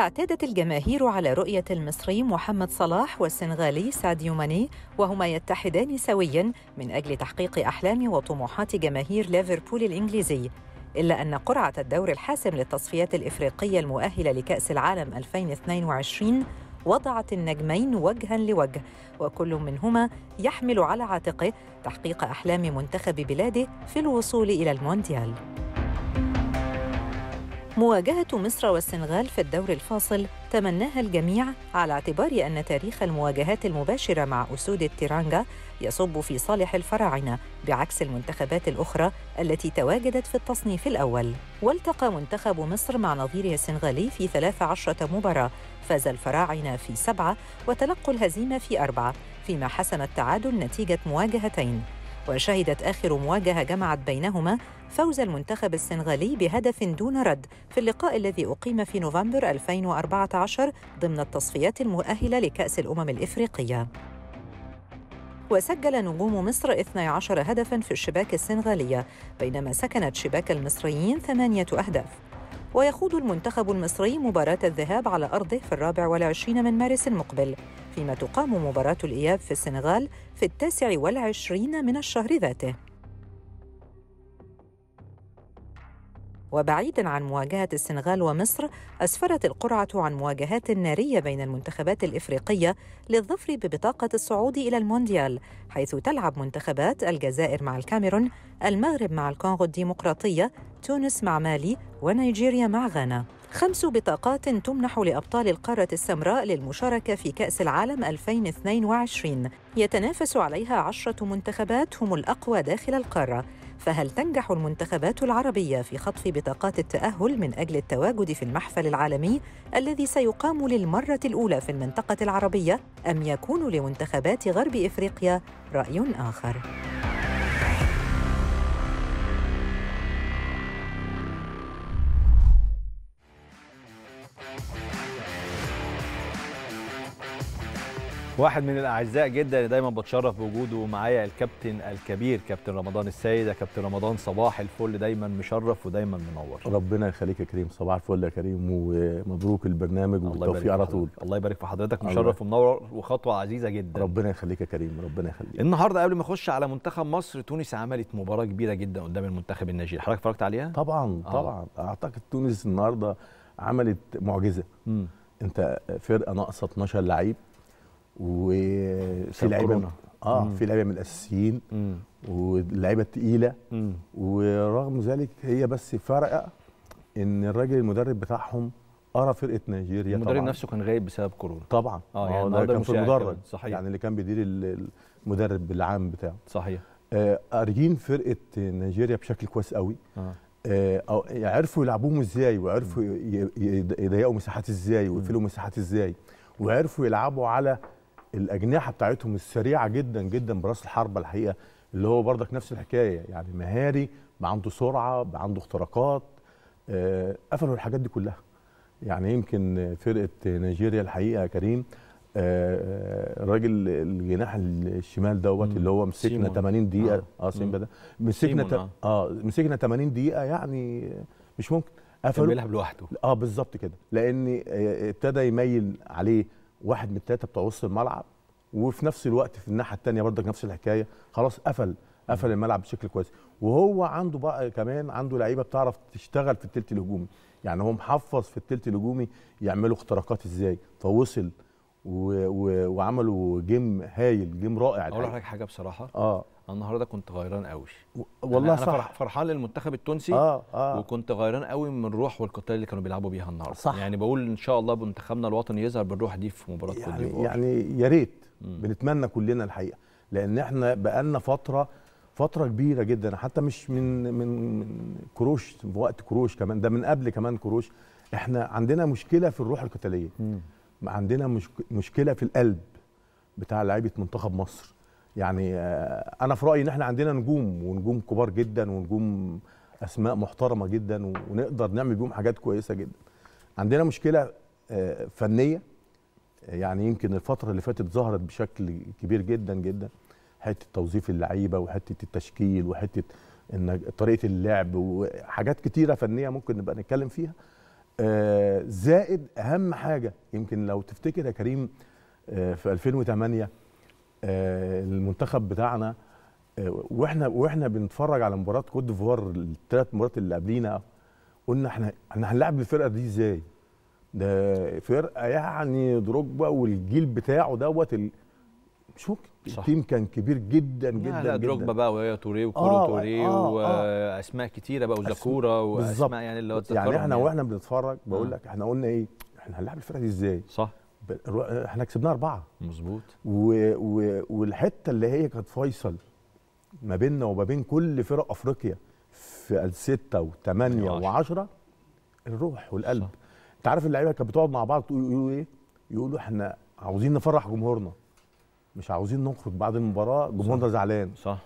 اعتادت الجماهير على رؤية المصري محمد صلاح والسنغالي ساديو ماني وهما يتحدان سويا من أجل تحقيق أحلام وطموحات جماهير ليفربول الإنجليزي إلا أن قرعة الدور الحاسم للتصفيات الإفريقية المؤهلة لكأس العالم 2022 وضعت النجمين وجها لوجه وكل منهما يحمل على عاتقه تحقيق أحلام منتخب بلاده في الوصول إلى المونديال مواجهة مصر والسنغال في الدور الفاصل تمناها الجميع على اعتبار أن تاريخ المواجهات المباشرة مع أسود التيرانجا يصب في صالح الفراعنة بعكس المنتخبات الأخرى التي تواجدت في التصنيف الأول والتقى منتخب مصر مع نظيره السنغالي في 13 مباراة فاز الفراعنة في سبعة وتلقوا الهزيمة في أربعة فيما حسم التعادل نتيجة مواجهتين وشهدت آخر مواجهة جمعت بينهما فوز المنتخب السنغالي بهدف دون رد في اللقاء الذي أقيم في نوفمبر 2014 ضمن التصفيات المؤهلة لكأس الأمم الإفريقية وسجل نجوم مصر 12 هدفا في الشباك السنغالية بينما سكنت شباك المصريين ثمانية أهداف ويخوض المنتخب المصري مباراة الذهاب على أرضه في الرابع والعشرين من مارس المقبل فيما تقام مباراة الإياب في السنغال في التاسع والعشرين من الشهر ذاته وبعيدا عن مواجهة السنغال ومصر أسفرت القرعة عن مواجهات نارية بين المنتخبات الإفريقية للظفر ببطاقة الصعود إلى المونديال حيث تلعب منتخبات الجزائر مع الكاميرون المغرب مع الكونغو الديمقراطية تونس مع مالي ونيجيريا مع غانا خمس بطاقات تمنح لأبطال القارة السمراء للمشاركة في كأس العالم 2022 يتنافس عليها عشرة منتخبات هم الأقوى داخل القارة فهل تنجح المنتخبات العربية في خطف بطاقات التأهل من أجل التواجد في المحفل العالمي الذي سيقام للمرة الأولى في المنطقة العربية أم يكون لمنتخبات غرب إفريقيا رأي آخر؟ واحد من الاعزاء جدا اللي دايما بتشرف بوجوده معايا الكابتن الكبير كابتن رمضان السيد كابتن رمضان صباح الفل دايما مشرف ودايما منور ربنا يخليك يا كريم صباح الفل يا كريم ومبروك البرنامج والتوفيق على طول الله يبارك في حضرتك مشرف ومنور وخطوه عزيزه جدا ربنا يخليك يا كريم ربنا يخليك النهارده قبل ما اخش على منتخب مصر تونس عملت مباراه كبيره جدا قدام المنتخب النيجيري حضرتك اتفرجت عليها طبعا آه. طبعا اعتقد تونس النهارده عملت معجزه م. انت فرقه ناقصه 12 لعيب وفي لعيبه اه مم. في لعيبه من الاساسيين واللعيبه الثقيله ورغم ذلك هي بس فرقه ان الراجل المدرب بتاعهم قرا فرقه نيجيريا طبعا المدرب نفسه كان غايب بسبب كورونا طبعا اه يعني آه، ده كان في المدرج صحيح يعني اللي كان بيدير المدرب العام بتاعه صحيح آه قاريين فرقه نيجيريا بشكل كويس قوي آه. آه يعني عرفوا يلعبوهم ازاي وعرفوا يضيقوا مساحات ازاي ويقفلوا مساحات ازاي وعرفوا يلعبوا على الاجنحه بتاعتهم السريعه جدا جدا براس الحربه الحقيقه اللي هو برضك نفس الحكايه يعني مهاري عنده سرعه عنده اختراقات آه قفلوا الحاجات دي كلها يعني يمكن فرقه نيجيريا الحقيقه يا كريم آه, آه، راجل الجناح الشمال دوت اللي هو مسكنا 80 دقيقه اه, آه سيمبا ده مسكنا آه. اه مسكنا 80 دقيقه يعني مش ممكن قفلوا بيلعب لوحده اه بالظبط كده لان آه، ابتدى يميل عليه واحد من الثلاثه بتوع وسط الملعب وفي نفس الوقت في الناحيه الثانيه برضك نفس الحكايه خلاص قفل قفل الملعب بشكل كويس وهو عنده بقى كمان عنده لعيبه بتعرف تشتغل في الثلث الهجومي يعني هو محفظ في الثلث الهجومي يعملوا اختراقات ازاي فوصل و... و... وعملوا جيم هايل جيم رائع اقول لحضرتك حاجه بصراحه اه انا النهارده كنت غيران قوي يعني والله صح أنا فرحان للمنتخب التونسي آه آه. وكنت غيران قوي من الروح والقتال اللي كانوا بيلعبوا بيها النهارده صح يعني بقول ان شاء الله منتخبنا الوطني يظهر بالروح دي في مباراه يعني يعني يا ريت بنتمنى كلنا الحقيقه لان احنا بقالنا فتره فترة كبيرة جدا حتى مش من من كروش وقت كروش كمان ده من قبل كمان كروش احنا عندنا مشكلة في الروح القتالية عندنا مشكلة في القلب بتاع لعيبة منتخب مصر يعني آه، انا في رايي ان احنا عندنا نجوم ونجوم كبار جدا ونجوم اسماء محترمه جدا ونقدر نعمل بيهم حاجات كويسه جدا عندنا مشكله آه، فنيه آه، يعني يمكن الفتره اللي فاتت ظهرت بشكل كبير جدا جدا حته توظيف اللعيبه وحته التشكيل وحته ان طريقه اللعب وحاجات كتيره فنيه ممكن نبقى نتكلم فيها زائد اهم حاجه يمكن لو تفتكر يا كريم في 2008 آه، المنتخب بتاعنا آه، واحنا واحنا بنتفرج على مباراه كوت ديفوار الثلاث مباريات اللي قبلينا قلنا احنا احنا هنلعب الفرقه دي ازاي؟ ده فرقه يعني دروجبا والجيل بتاعه دوت ال... مش ممكن التيم كان كبير جدا جدا لا, لا دروجبا بقى وهي توريه وكورو آه توريه آه, آه. واسماء آه كتيره بقى وزاكورا واسماء يعني اللي هو يعني احنا يعني. واحنا بنتفرج بقول لك احنا قلنا ايه؟ احنا هنلعب الفرقه دي ازاي؟ صح احنا كسبنا اربعه مظبوط والحته اللي هي كانت فيصل ما بيننا وما بين كل فرق افريقيا في الستة وثمانية يعني و10 الروح والقلب صح. انت عارف اللعيبه كانت بتقعد مع بعض يقولوا ايه يقولوا احنا عاوزين نفرح جمهورنا مش عاوزين نخرج بعد المباراه جمهورنا زعلان صح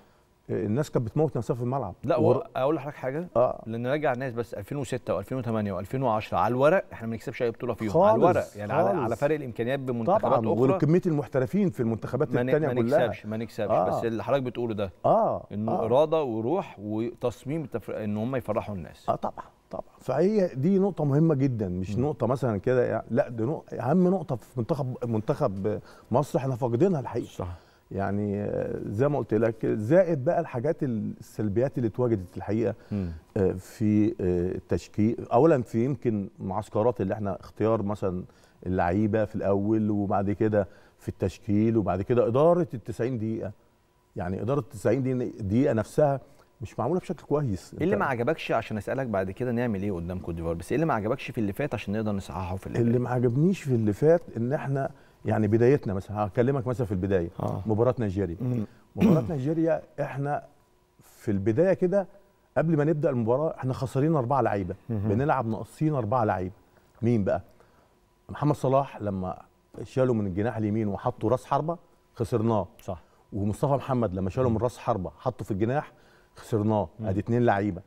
الناس كانت بتموت نفسها في الملعب لا ور... اقول لحضرتك حاجه آه. لان نرجع الناس بس 2006 و2008 و2010 على الورق احنا ما بنكسبش اي بطوله فيهم على الورق يعني خالص. على, على فرق الامكانيات بمنتخبات طبعا اخرى وكميه المحترفين في المنتخبات الثانيه كلها ما نكسبش ما نكسبش آه. بس اللي حضرتك بتقوله ده اه انه آه. اراده وروح وتصميم التفر... ان هم يفرحوا الناس اه طبعا طبعا فهي دي نقطة مهمة جدا مش م. نقطة مثلا كده يعني لا دي نقطة أهم نقطة في منتخب منتخب مصر احنا فاقدينها الحقيقة صح يعني زي ما قلت لك زائد بقى الحاجات السلبيات اللي اتواجدت الحقيقه آه، في آه، التشكيل اولا في يمكن معسكرات اللي احنا اختيار مثلا اللعيبه في الاول وبعد كده في التشكيل وبعد كده اداره ال 90 دقيقه يعني اداره ال 90 دقيقه نفسها مش معموله بشكل كويس ايه اللي ما عجبكش عشان اسالك بعد كده نعمل ايه قدام كوت ديفوار بس ايه اللي ما عجبكش في اللي فات عشان نقدر نصححه في اللي اللي ما عجبنيش في اللي فات ان احنا يعني بدايتنا مثلا هكلمك مثلا في البدايه آه. مباراه نيجيريا مباراه نيجيريا احنا في البدايه كده قبل ما نبدا المباراه احنا خسرين اربعه لعيبه بنلعب ناقصين اربعه لعيبه مين بقى محمد صلاح لما شالوا من الجناح اليمين وحطوا راس حربه خسرناه صح ومصطفى محمد لما شالوا من راس حربه حطه في الجناح خسرناه ادي اتنين لعيبه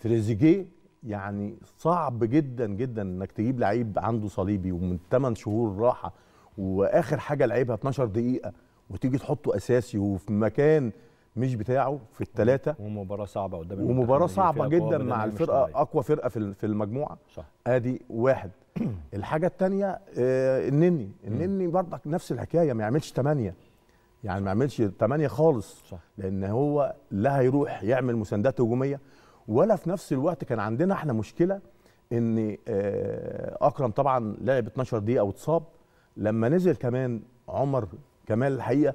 تريزيجيه يعني صعب جدا جدا انك تجيب لعيب عنده صليبي ومن 8 شهور راحه واخر حاجه لعبها 12 دقيقه وتيجي تحطه اساسي وفي مكان مش بتاعه في الثلاثه ومباراه صعبه قدام ومباراه صعبه جدا مع الفرقه اقوى فرقه في في المجموعه صح ادي واحد الحاجه الثانيه آه النني النني برضك نفس الحكايه ما يعملش ثمانيه يعني ما يعملش ثمانيه خالص صح. لان هو لا هيروح يعمل مساندات هجوميه ولا في نفس الوقت كان عندنا احنا مشكله ان آه اكرم طبعا لعب 12 دقيقه واتصاب لما نزل كمان عمر كمال الحقيقه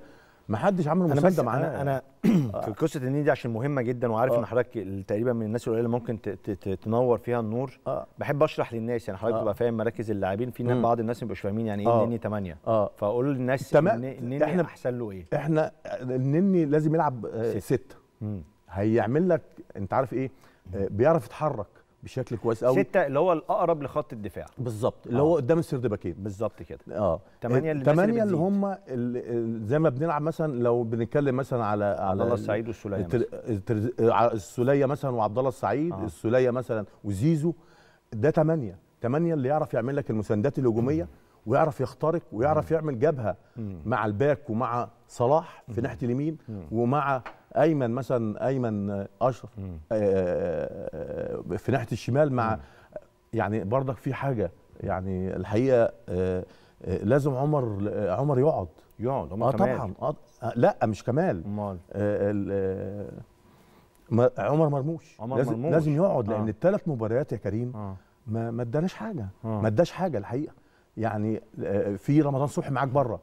ما حدش عمل مصدق معانا انا انا في قصه النيل دي عشان مهمه جدا وعارف آه. ان حضرتك تقريبا من الناس القليله ممكن تنور فيها النور أه بحب اشرح للناس يعني حضرتك آه. تبقى فاهم مراكز اللاعبين في ناس بعض الناس ما بيبقوش فاهمين يعني ايه آه. النني 8 اه فاقول للناس النني احنا احسن له ايه احنا النني لازم يلعب 6 هيعمل لك انت عارف ايه بيعرف يتحرك بشكل كويس قوي ستة اللي هو الاقرب لخط الدفاع بالظبط اللي آه. هو قدام السردباكين بالظبط كده اه ثمانية اللي ثمانية اللي هم زي ما بنلعب مثلا لو بنتكلم مثلا على على عبد الله السعيد والسوليه السوليه مثلا وعبد الله السعيد آه. السوليه مثلا وزيزو ده ثمانية ثمانية اللي يعرف يعمل لك المساندات الهجوميه ويعرف يخترق ويعرف يعمل جبهه مع الباك ومع صلاح في ناحيه اليمين ومع ايمن مثلا ايمن اشرف آه، آه، آه، في ناحيه الشمال مع يعني برضك في حاجه يعني الحقيقه لازم عمر عمر يقعد يقعد عمر آه كمال طبعا آه لا مش كمال امال عمر مرموش عمر لازم مرموش لازم يقعد لان آه. الثلاث مباريات يا كريم آه. ما ما اداناش حاجه آه. ما اداش حاجه الحقيقه يعني في رمضان صبحي معاك بره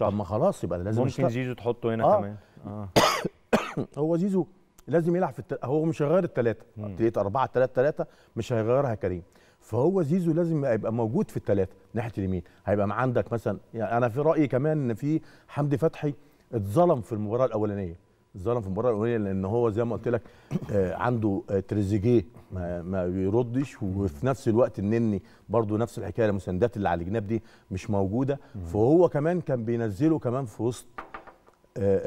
طب ما خلاص يبقى لازم ممكن زيزو تحطه هنا آه. كمان آه. هو زيزو لازم يلعب في التل... هو مش هيغير الثلاثه ابتديت 4 3 3 مش هيغيرها كريم فهو زيزو لازم يبقى موجود في الثلاثه ناحيه اليمين هيبقى مع عندك مثلا يعني انا في رايي كمان ان في حمدي فتحي اتظلم في المباراه الاولانيه اتظلم في المباراه الاولانيه لان هو زي ما قلت لك آه، عنده آه، تريزيجيه ما, ما بيردش وفي نفس الوقت النني برضه نفس الحكايه المساندات اللي على الجناب دي مش موجوده فهو كمان كان بينزله كمان في وسط آآ آه،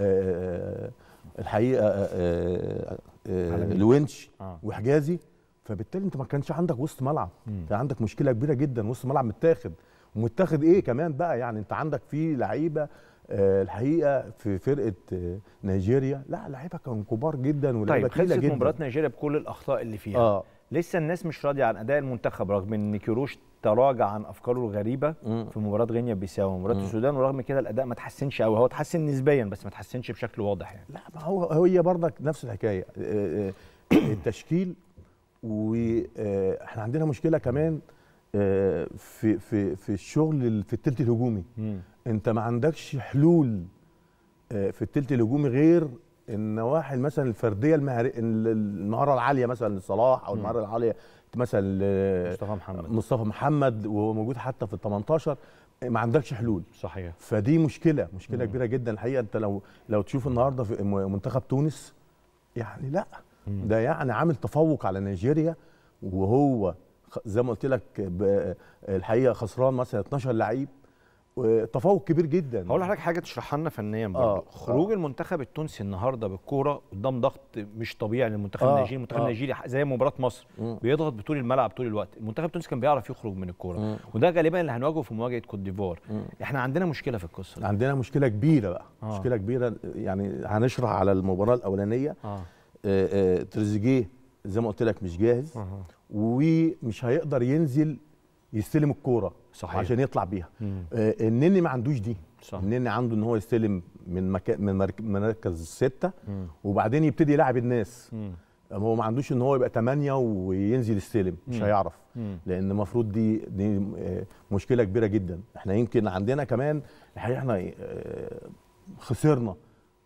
آآ الحقيقه آه آه الونش آه،, آه. وحجازي فبالتالي انت ما كانش عندك وسط ملعب كان عندك مشكله كبيره جدا وسط ملعب متاخد ومتاخد ايه كمان بقى يعني انت عندك في لعيبه آه الحقيقه في فرقه آه نيجيريا لا لعيبه كانوا كبار جدا ولعيبه طيب خلصت مباراه نيجيريا بكل الاخطاء اللي فيها آه. لسه الناس مش راضيه عن اداء المنتخب رغم ان كيروش تراجع عن افكاره الغريبه مم. في مباراه غينيا بيساو ومباراه السودان ورغم كده الاداء ما تحسنش قوي هو تحسن نسبيا بس ما تحسنش بشكل واضح يعني لا ما هو هي برضك نفس الحكايه آه، آه، آه، التشكيل واحنا عندنا مشكله كمان في في في الشغل في الثلث الهجومي انت ما عندكش حلول في الثلث الهجومي غير النواحي مثلا الفرديه المهر... المهاره العاليه مثلا لصلاح او المهاره العاليه مثلا مصطفى محمد مصطفى محمد وهو موجود حتى في ال 18 ما عندكش حلول صحيح فدي مشكله مشكله مم. كبيره جدا الحقيقه انت لو لو تشوف النهارده في منتخب تونس يعني لا مم. ده يعني عامل تفوق على نيجيريا وهو زي ما قلت لك الحقيقه خسران مثلا 12 لعيب تفوق كبير جدا هقول لحضرتك حاجه تشرحها لنا فنيا برضه آه،, آه. خروج آه. المنتخب التونسي النهارده بالكوره قدام ضغط مش طبيعي للمنتخب آه. النيجيري المنتخب آه. النيجيري زي مباراه مصر م. بيضغط بطول الملعب طول الوقت المنتخب التونسي كان بيعرف يخرج من الكوره وده غالبا اللي هنواجهه في مواجهه كوت ديفوار احنا عندنا مشكله في القصه دي. عندنا مشكله كبيره بقى آه. مشكله كبيره يعني هنشرح على المباراه الاولانيه آه. آه. آه. تريزيجيه زي ما قلت لك مش جاهز آه. ومش هيقدر ينزل يستلم الكوره صحيح عشان يطلع بيها آه النني ما عندوش دي صح. النني عنده ان هو يستلم من مكان من مركز سته وبعدين يبتدي يلاعب الناس مم. هو ما عندوش ان هو يبقى ثمانيه وينزل يستلم مش هيعرف مم. لان المفروض دي دي آه، مشكله كبيره جدا احنا يمكن عندنا كمان الحقيقه احنا آه، خسرنا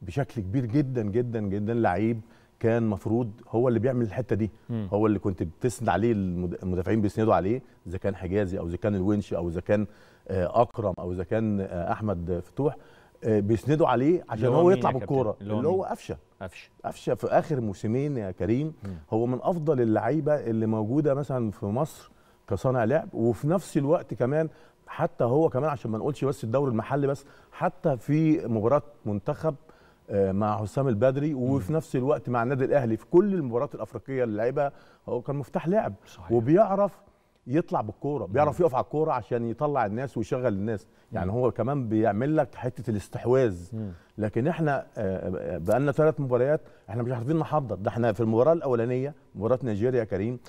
بشكل كبير جدا جدا جدا لعيب كان مفروض هو اللي بيعمل الحته دي مم. هو اللي كنت بتسند عليه المدافعين بيسندوا عليه اذا كان حجازي او اذا كان الونش او اذا كان آه، اكرم او اذا كان آه، احمد فتوح آه، بيسندوا عليه عشان هو يطلع بالكوره اللي هو قفشه قفشه قفشه في اخر موسمين يا كريم مم. هو من افضل اللعيبه اللي موجوده مثلا في مصر كصانع لعب وفي نفس الوقت كمان حتى هو كمان عشان ما نقولش بس الدوري المحلي بس حتى في مباراه منتخب آه، مع حسام البدري وفي نفس الوقت مع النادي الاهلي في كل المباريات الافريقيه اللي لعبها هو كان مفتاح لعب صحيح. وبيعرف يطلع بالكوره بيعرف يقف على الكوره عشان يطلع الناس ويشغل الناس يعني هو كمان بيعمل لك حته الاستحواذ لكن احنا آه، آه، بقى لنا ثلاث مباريات احنا مش عارفين نحضر ده احنا في المباراه الاولانيه مباراه نيجيريا كريم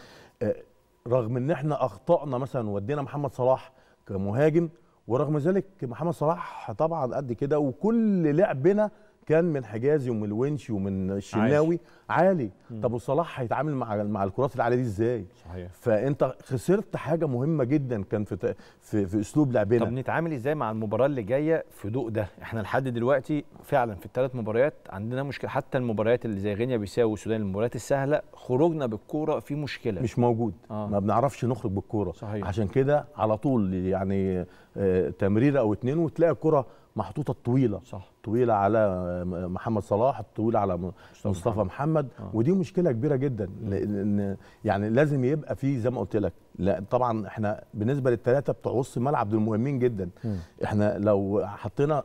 رغم ان احنا اخطانا مثلا ودينا محمد صلاح كمهاجم ورغم ذلك محمد صلاح طبعا قد كده وكل لعبنا كان من حجازي ومن الونشي ومن الشناوي عالي, عالي. مم. طب وصلاح هيتعامل مع مع الكرات العاليه دي ازاي صحيح فانت خسرت حاجه مهمه جدا كان في في, في اسلوب لعبنا طب نتعامل ازاي مع المباراه اللي جايه في ضوء ده احنا لحد دلوقتي فعلا في الثلاث مباريات عندنا مشكله حتى المباريات اللي زي غينيا بيساو والسودان المباريات السهله خروجنا بالكوره في مشكله مش موجود آه. ما بنعرفش نخرج بالكوره عشان كده على طول يعني آه، تمريره او اتنين وتلاقي الكوره محطوطه الطويله صح طويله على محمد صلاح طويله على مصطفى, مصطفى محمد, محمد. آه. ودي مشكله كبيره جدا لان يعني لازم يبقى في زي ما قلت لك لا طبعا احنا بالنسبه للثلاثه بتوع وسط الملعب دول مهمين جدا م. احنا لو حطينا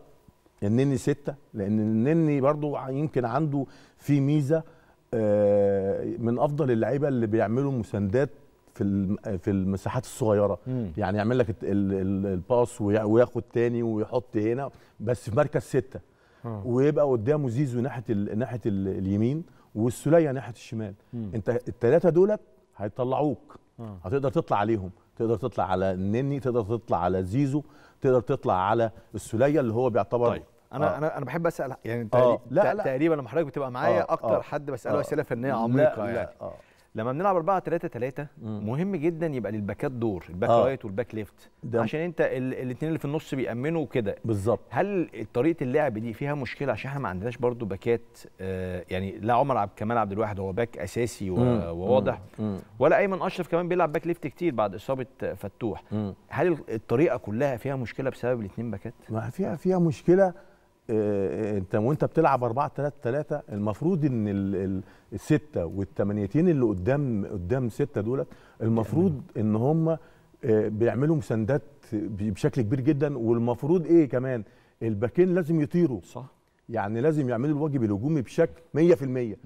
النني سته لان النني برضو يمكن عنده في ميزه آه، من افضل اللعيبه اللي بيعملوا مساندات في في المساحات الصغيره مم. يعني يعمل لك الباس وياخد تاني ويحط هنا بس في مركز سته آه. ويبقى قدامه زيزو ناحيه ناحيه اليمين والسوليه ناحيه الشمال مم. انت الثلاثه دولت هيطلعوك آه. هتقدر تطلع عليهم تقدر تطلع على النني تقدر تطلع على زيزو تقدر تطلع على السوليه اللي هو بيعتبر طيب. انا آه. انا آه. انا بحب اسال يعني آه. تقريبا لما حضرتك بتبقى معايا آه. اكتر آه. حد بساله آه. اسئله فنيه عميقه لا يعني لا. آه. لما بنلعب 4 3 3 مهم جدا يبقى للباكات دور الباك آه. رايت والباك ليفت عشان انت الاثنين اللي في النص بيامنوا كده بالظبط هل طريقه اللعب دي فيها مشكله عشان احنا ما عندناش برضو باكات آه يعني لا عمر عبد كمال عبد الواحد هو باك اساسي وواضح ولا ايمن اشرف كمان بيلعب باك ليفت كتير بعد اصابه فتوح هل الطريقه كلها فيها مشكله بسبب الاثنين باكات ما فيها فيها مشكله آه، انت وانت بتلعب 4 3 3 المفروض ان السته والثمانيتين اللي قدام قدام سته دولت المفروض ان هم آه، بيعملوا مساندات بشكل كبير جدا والمفروض ايه كمان الباكين لازم يطيروا صح يعني لازم يعملوا الواجب الهجومي بشكل 100%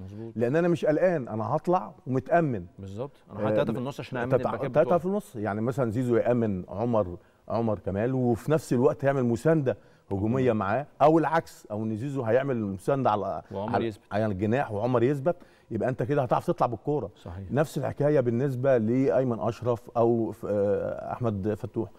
مظبوط لان انا مش قلقان انا هطلع ومتامن بالظبط انا آه، حاطط ثلاثه في النص عشان اامن الباكين ثلاثه في النص يعني مثلا زيزو يامن عمر عمر كمال وفي نفس الوقت يعمل مسانده هجوميه معاه او العكس او ان زيزو هيعمل المسانده على وعمر على, يثبت. على الجناح وعمر يثبت يبقى انت كده هتعرف تطلع بالكوره صحيح. نفس الحكايه بالنسبه لايمن اشرف او آه، احمد فتوح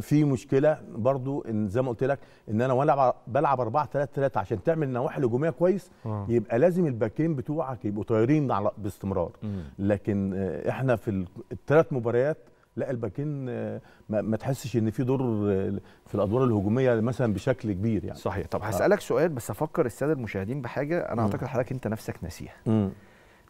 في مشكله برضو ان زي ما قلت لك ان انا وانا بلعب 4 3 3 عشان تعمل النواحي الهجوميه كويس آه. يبقى لازم الباكين بتوعك يبقوا طايرين باستمرار مم. لكن آه، احنا في الثلاث مباريات لا الباكين آه، ما تحسش ان في دور آه، في الادوار الهجوميه مثلا بشكل كبير يعني صحيح طب آه. هسالك سؤال بس افكر الساده المشاهدين بحاجه انا اعتقد حضرتك انت نفسك ناسيها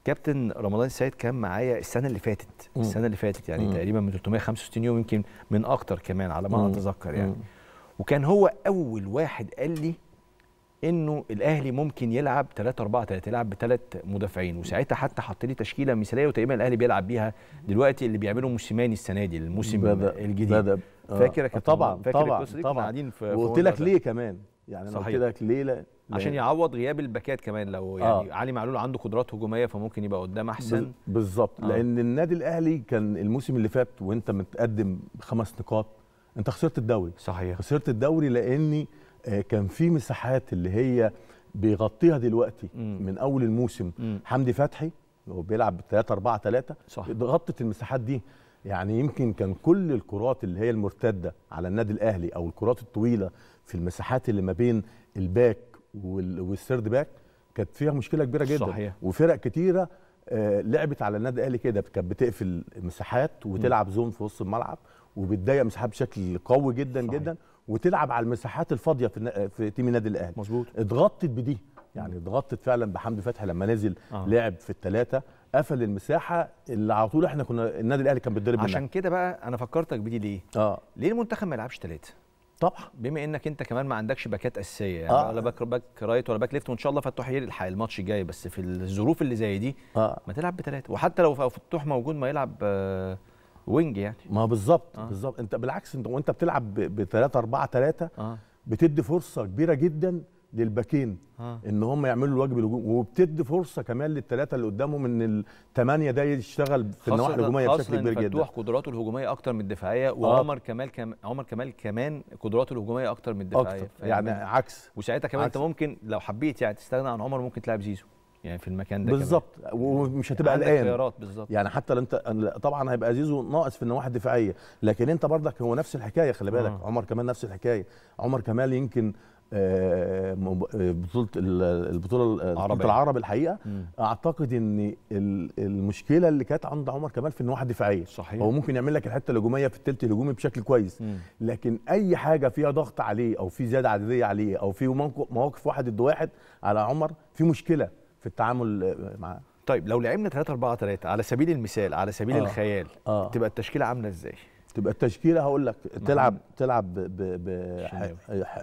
كابتن رمضان السيد كان معايا السنه اللي فاتت م. السنه اللي فاتت يعني م. تقريبا من 365 يوم يمكن من اكتر كمان على ما اتذكر يعني م. وكان هو اول واحد قال لي انه الاهلي ممكن يلعب 3 4 3 يلعب بثلاث مدافعين وساعتها حتى حط لي تشكيله مثاليه وتقريبا الاهلي بيلعب بيها دلوقتي اللي بيعمله موسيماني السنه دي الموسم بدأ الجديد بدأ آه فاكر يا طبعا فاكر طبعا طبعا قاعدين في وقلت لك ليه كمان يعني انا قلت لك ليه لا عشان يعني يعوض غياب الباكات كمان لو يعني آه. علي معلول عنده قدرات هجوميه فممكن يبقى قدام احسن بالظبط آه. لان النادي الاهلي كان الموسم اللي فات وانت متقدم خمس نقاط انت خسرت الدوري صحيح خسرت الدوري لاني آه، كان في مساحات اللي هي بيغطيها دلوقتي مم. من اول الموسم مم. حمدي فتحي هو بيلعب 3 4 3 صح غطت المساحات دي يعني يمكن كان كل الكرات اللي هي المرتده على النادي الاهلي او الكرات الطويله في المساحات اللي ما بين الباك والسيرد باك كانت فيها مشكله كبيره جدا صحيح. وفرق كتيره آه، لعبت على النادي الاهلي كده كانت بتقفل مساحات وتلعب زون في وسط الملعب وبتضيق مساحات بشكل قوي جدا صحيح. جدا وتلعب على المساحات الفاضيه في في تيم النادي الاهلي مظبوط اتغطت بدي يعني اتغطت فعلا بحمدي فتحي لما نزل آه. لعب في الثلاثه قفل المساحه اللي على طول احنا كنا النادي الاهلي كان بيتضرب عشان كده بقى انا فكرتك بدي ليه؟ اه ليه المنتخب ما يلعبش ثلاثه؟ طبعا بما انك انت كمان ما عندكش باكات اساسيه يعني آه. ولا باك باك رايت ولا باك ليفت وان شاء الله فتوح يلحق الماتش الجاي بس في الظروف اللي زي دي آه. ما تلعب بثلاثه وحتى لو فتوح موجود ما يلعب آه وينج يعني ما بالظبط آه. بالظبط انت بالعكس انت وانت بتلعب ب 3 4 3 بتدي فرصه كبيره جدا للباكين آه. ان هم يعملوا الواجب الهجومي وبتدي فرصه كمان للثلاثه اللي قدامهم ان الثمانيه ده يشتغل في النواحي الهجوميه بشكل كبير جدا خاصه قدراته الهجوميه اكتر من الدفاعيه آه. وعمر آه. كمال كم... عمر كمال كمان قدراته الهجوميه اكتر من الدفاعيه أكتر. يعني عكس وساعتها كمان عكس. انت ممكن لو حبيت يعني تستغنى عن عمر ممكن تلعب زيزو يعني في المكان ده بالظبط ومش هتبقى قلقان يعني حتى انت طبعا هيبقى زيزو ناقص في النواحي الدفاعيه لكن انت برضك هو نفس الحكايه خلي بالك آه. عمر كمال نفس الحكايه عمر كمال يمكن آه، بطوله البطوله العربيه العرب الحقيقه م. اعتقد ان المشكله اللي كانت عند عمر كمال في النواحي الدفاعيه صحيح هو ممكن يعمل لك الحته الهجوميه في الثلث الهجومي بشكل كويس م. لكن اي حاجه فيها ضغط عليه او في زياده عدديه عليه او في مواقف واحد ضد واحد على عمر في مشكله التعامل معاه طيب لو لعبنا 3 4 3 على سبيل المثال على سبيل آه. الخيال آه. تبقى التشكيله عامله ازاي تبقى التشكيله هقول لك تلعب تلعب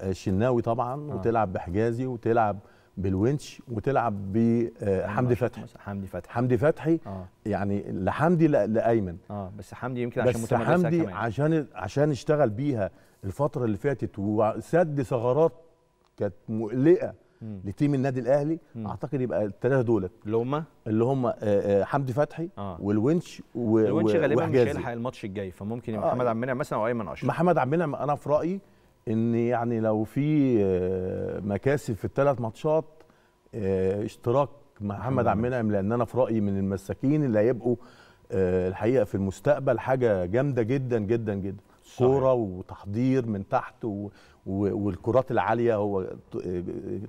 الشناوي طبعا آه. وتلعب بحجازي وتلعب بالونش وتلعب بحمدي آه، فتحي حمدي فتحي حمدي فتحي آه. يعني لحمدي لايمن اه بس حمدي يمكن عشان بس حمدي كمان. عشان عشان اشتغل بيها الفتره اللي فاتت وسد ثغرات كانت مقلقه لتيم النادي الاهلي مم. اعتقد يبقى الثلاثه دولت اللي هم اللي هم آه، آه، حمدي فتحي آه. والونش و... الونش غالبا مش هيلحق الماتش الجاي فممكن يبقى آه. محمد عبد المنعم مثلا او ايمن عاشور محمد عبد المنعم انا في رايي ان يعني لو في آه، مكاسب في الثلاث ماتشات اشتراك محمد عبد المنعم لان انا في رايي من المساكين اللي هيبقوا الحقيقه في المستقبل حاجه جامده جدا جدا جدا كوره وتحضير من تحت و... و... والكرات العاليه هو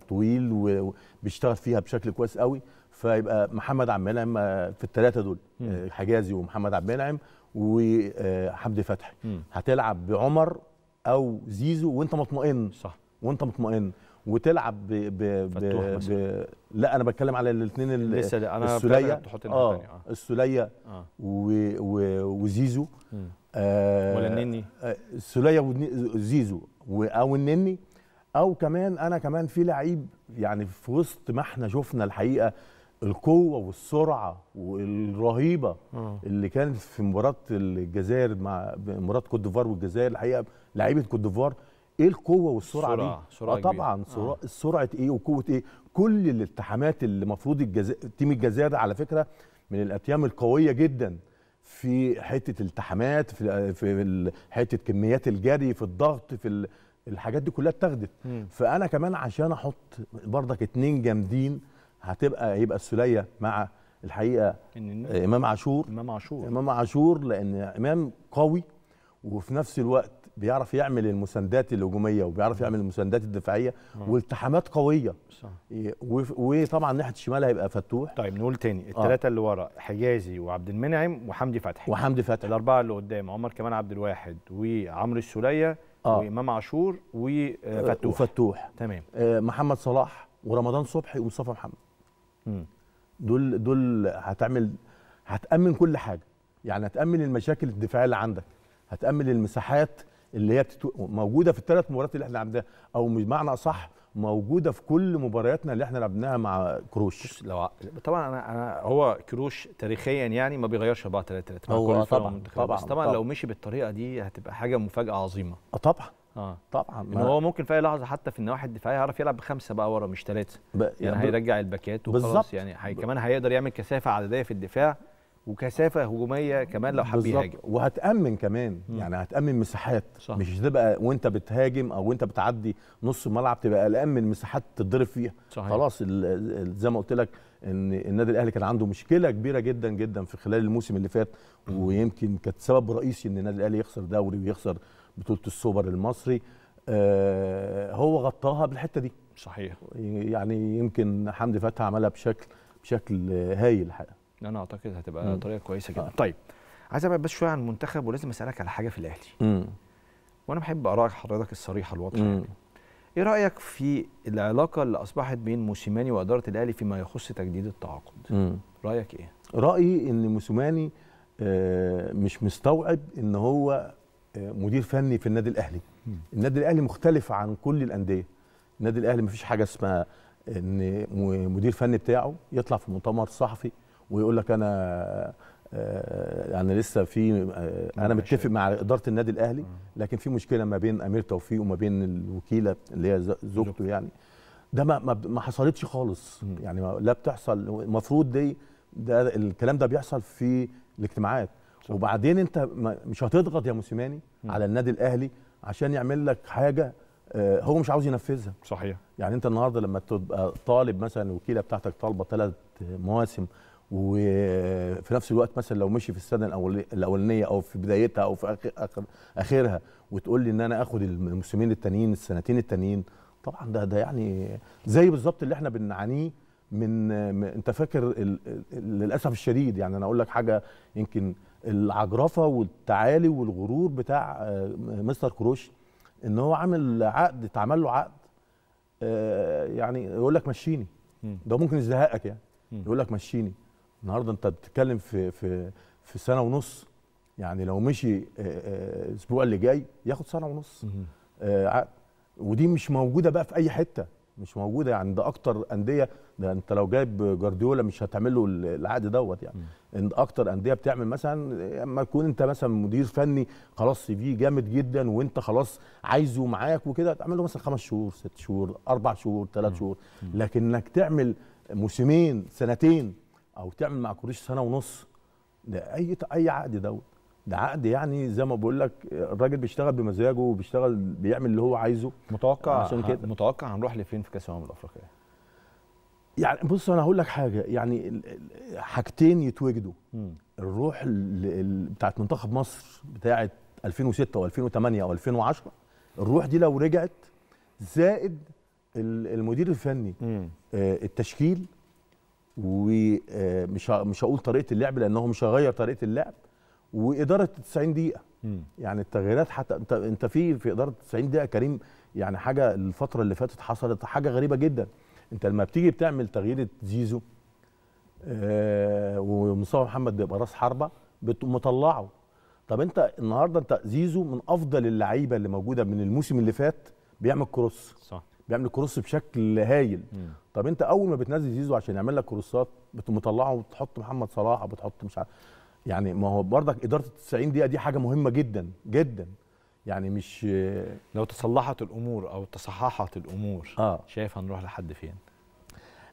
طويل وبيشتغل فيها بشكل كويس قوي فيبقى محمد عبد المنعم آه، في الثلاثه دول مم. آه، حجازي ومحمد عبد المنعم وحمدي آه، فتحي هتلعب بعمر او زيزو وانت مطمئن صح وانت مطمئن وتلعب ب ب ب ب لا انا بتكلم على الاثنين لسه انا السليه اه السليه آه. و... و... وزيزو مم. آه، ولا النني آه، سولية وزيزو او النني او كمان انا كمان في لعيب يعني في وسط ما احنا شفنا الحقيقه القوه والسرعه والرهيبه آه. اللي كانت في مباراه الجزائر مع مباراه كوت ديفوار والجزائر الحقيقه لعيبه كوت ديفوار ايه القوه والسرعه سرعة. دي سرعة آه طبعا سرعه آه. سرعه ايه وقوه ايه كل الالتحامات اللي المفروض الجزائر تيم الجزائر على فكره من الاتيام القويه جدا في حته التحامات في في حته كميات الجري في الضغط في الحاجات دي كلها اتاخدت فانا كمان عشان احط برضك اتنين جامدين هتبقى يبقى السليه مع الحقيقه إن امام عاشور امام عاشور امام عاشور لان امام قوي وفي نفس الوقت بيعرف يعمل المساندات الهجوميه وبيعرف يعمل المساندات الدفاعيه والتحامات قويه صح وطبعا ناحيه الشمال هيبقى فتوح طيب نقول تاني الثلاثه آه. اللي ورا حجازي وعبد المنعم وحمدي فتحي وحمدي فتحي الاربعه اللي قدام عمر كمال عبد الواحد وعمرو السوليه آه. وامام عاشور وفتوح آه، آه، وفتوح تمام آه محمد صلاح ورمضان صبحي ومصطفى محمد م. دول دول هتعمل هتامن كل حاجه يعني هتامن المشاكل الدفاعيه اللي عندك هتامن المساحات اللي هي بتتو... موجوده في الثلاث مباريات اللي احنا لعبناها او بمعنى صح موجوده في كل مبارياتنا اللي احنا لعبناها مع كروش لو طبعا انا انا هو كروش تاريخيا يعني ما بيغيرش 4 3 3 هو طبعا طبعا بس طبعا, طبعا لو مشي بالطريقه دي هتبقى حاجه مفاجاه عظيمه اه طبعا اه طبعا ان هو ممكن في اي لحظه حتى في النواحي الدفاعيه هيعرف يلعب بخمسه بقى ورا مش ثلاثه يعني, يعني هيرجع الباكات وخلاص يعني هي كمان هيقدر يعمل كثافه عدديه في الدفاع وكثافه هجوميه كمان لو حب يهاجم وهتامن كمان م. يعني هتامن مساحات صح. مش هتبقى وانت بتهاجم او وانت بتعدي نص الملعب تبقى قلقان من مساحات تضرب فيها صحيح. خلاص زي ما قلت لك ان النادي الاهلي كان عنده مشكله كبيره جدا جدا في خلال الموسم اللي فات ويمكن كانت سبب رئيسي ان النادي الاهلي يخسر دوري ويخسر بطوله السوبر المصري آه هو غطاها بالحته دي صحيح يعني يمكن حمدي فتحي عملها بشكل بشكل هايل الحقيقه انا اعتقد هتبقى مم. طريقه كويسه جدا آه. طيب عايز ابعد بس شويه عن المنتخب ولازم اسالك على حاجه في الاهلي وانا بحب اراء حضرتك الصريحه الواضحه يعني ايه رايك في العلاقه اللي اصبحت بين موسيماني واداره الاهلي فيما يخص تجديد التعاقد مم. رايك ايه رايي ان موسيماني آه، مش مستوعب ان هو آه، مدير فني في النادي الاهلي مم. النادي الاهلي مختلف عن كل الانديه النادي الاهلي مفيش حاجه اسمها ان مدير فني بتاعه يطلع في مؤتمر صحفي ويقول لك انا يعني لسه في آه، انا متفق مع اداره النادي الاهلي لكن في مشكله ما بين امير توفيق وما بين الوكيله اللي هي زوجته يعني ده ما ما حصلتش خالص يعني لا بتحصل المفروض دي ده الكلام ده بيحصل في الاجتماعات وبعدين انت مش هتضغط يا موسيماني على النادي الاهلي عشان يعمل لك حاجه آه، هو مش عاوز ينفذها صحيح يعني انت النهارده لما تبقى طالب مثلا الوكيله بتاعتك طالبه ثلاث مواسم وفي نفس الوقت مثلا لو مشي في السنه الاولانيه او في بدايتها او في آخر اخرها وتقول لي ان انا اخد الموسمين التانيين السنتين التانيين طبعا ده ده يعني زي بالظبط اللي احنا بنعانيه من انت فاكر للاسف الشديد يعني انا اقول لك حاجه يمكن العجرفه والتعالي والغرور بتاع آه، مستر كروش ان هو عامل عقد اتعمل له عقد آه، يعني يقول لك مشيني ده ممكن يزهقك يعني يقول لك مشيني النهارده انت بتتكلم في في في سنه ونص يعني لو مشي آه، آه، الاسبوع اللي جاي ياخد سنه ونص آه، عقد ودي مش موجوده بقى في اي حته مش موجوده يعني ده اكتر انديه ده انت لو جايب جارديولا مش هتعمل له العقد دوت يعني ان اكتر انديه بتعمل مثلا اما تكون انت مثلا مدير فني خلاص سي في جامد جدا وانت خلاص عايزه معاك وكده تعمل له مثلا خمس شهور ست شهور اربع شهور ثلاث شهور لكن انك تعمل موسمين سنتين او تعمل مع كوريش سنه ونص ده اي اي عقد دوت ده عقد يعني زي ما بقول لك الراجل بيشتغل بمزاجه وبيشتغل بيعمل اللي هو عايزه متوقع عشان كده متوقع هنروح لفين في كاس الامم الافريقيه يعني بص انا هقول لك حاجه يعني حاجتين يتوجدوا الروح بتاعت منتخب مصر بتاعه 2006 و2008 و2010 الروح دي لو رجعت زائد المدير الفني آه، التشكيل ومش مش هقول طريقه اللعب لانه مش هغير طريقه اللعب واداره 90 دقيقه يعني التغييرات حتى انت انت في في اداره 90 دقيقه كريم يعني حاجه الفتره اللي فاتت حصلت حاجه غريبه جدا انت لما بتيجي بتعمل تغيير زيزو آه ومصطفى محمد بيبقى راس حربه مطلعه طب انت النهارده انت زيزو من افضل اللعيبه اللي موجوده من الموسم اللي فات بيعمل كروس صح بيعمل كروس بشكل هايل مم. طب انت اول ما بتنزل زيزو عشان يعمل لك كروسات بتطلعه وبتحط محمد صلاح وبتحط مش عارف يعني ما هو بردك اداره ال 90 دقيقه دي حاجه مهمه جدا جدا يعني مش لو تصلحت الامور او تصححت الامور آه. شايف هنروح لحد فين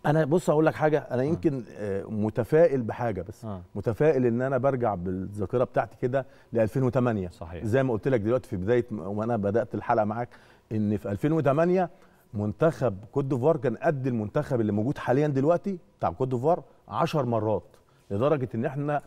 انا بص اقول لك حاجه انا آه. يمكن آه. متفائل بحاجه بس آه. متفائل ان انا برجع بالذاكره بتاعتي كده ل 2008 صحيح. زي ما قلت لك دلوقتي في بدايه وانا بدات الحلقه معاك ان في 2008 منتخب كوت ديفوار كان قد المنتخب اللي موجود حاليا دلوقتي بتاع كوت ديفوار 10 مرات لدرجه ان احنا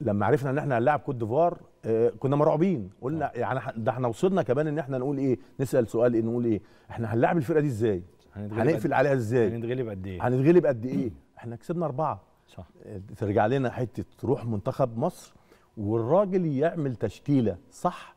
لما عرفنا ان احنا هنلاعب كوت ديفوار آه، كنا مرعوبين قلنا آه. يعني ده احنا وصلنا كمان ان احنا نقول ايه نسال سؤال إيه؟ نقول ايه احنا هنلاعب الفرقه دي ازاي هنقفل عليها ازاي هنتغلب قد ايه هنتغلب قد ايه احنا كسبنا اربعه صح آه، ترجع لنا حته روح منتخب مصر والراجل يعمل تشكيله صح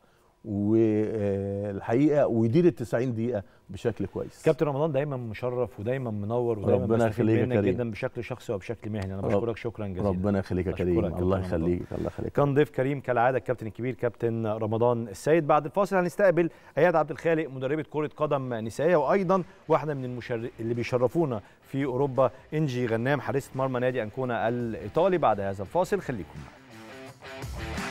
والحقيقه ويدير ال 90 دقيقه بشكل كويس كابتن رمضان دايما مشرف ودايما منور ودايما ربنا يخليك كريم. جدا بشكل شخصي وبشكل مهني انا بشكرك شكرا جزيلا ربنا يخليك يا كريم الله يخليك الله يخليك كان ضيف كريم كالعاده الكابتن الكبير كابتن رمضان السيد بعد الفاصل هنستقبل اياد عبد الخالق مدربه كره قدم نسائيه وايضا واحده من المشر... اللي بيشرفونا في اوروبا انجي غنام حارسه مرمى نادي انكونا الايطالي بعد هذا الفاصل خليكم معنا